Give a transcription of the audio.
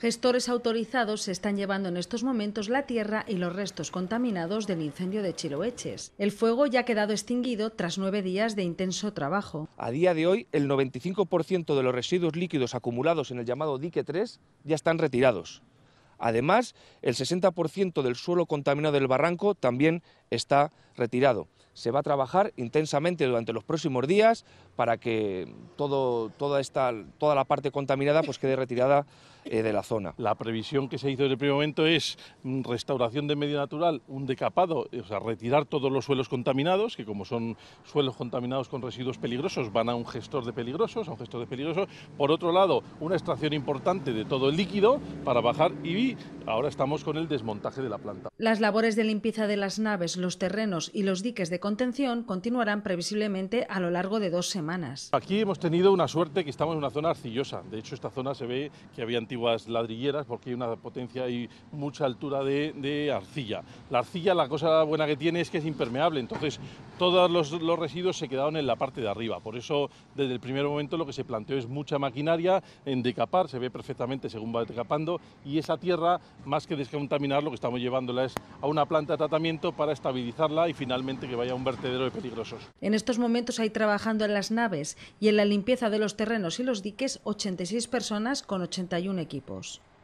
Gestores autorizados se están llevando en estos momentos la tierra y los restos contaminados del incendio de Chiloeches. El fuego ya ha quedado extinguido tras nueve días de intenso trabajo. A día de hoy, el 95% de los residuos líquidos acumulados en el llamado dique 3 ya están retirados. Además, el 60% del suelo contaminado del barranco también está retirado se va a trabajar intensamente durante los próximos días para que todo, toda, esta, toda la parte contaminada pues quede retirada eh, de la zona. La previsión que se hizo desde el primer momento es mm, restauración de medio natural, un decapado, eh, o sea, retirar todos los suelos contaminados, que como son suelos contaminados con residuos peligrosos, van a un gestor de peligrosos, a un gestor de peligrosos. Por otro lado, una extracción importante de todo el líquido para bajar y ahora estamos con el desmontaje de la planta. Las labores de limpieza de las naves, los terrenos y los diques de contención continuarán previsiblemente a lo largo de dos semanas. Aquí hemos tenido una suerte que estamos en una zona arcillosa. De hecho, esta zona se ve que había antiguas ladrilleras porque hay una potencia y mucha altura de, arcilla. La arcilla, la cosa buena que tiene es que es impermeable, entonces todos los, residuos se quedaron en la parte de arriba. Por eso, desde el primer momento lo que se planteó es mucha maquinaria en decapar, se ve perfectamente según va decapando, y esa tierra, más que descontaminar, lo que estamos llevándola es a una planta de tratamiento para estabilizarla y finalmente que vaya un vertedero de peligrosos. En estos momentos hay trabajando en las naves y en la limpieza de los terrenos y los diques 86 personas con 81 equipos.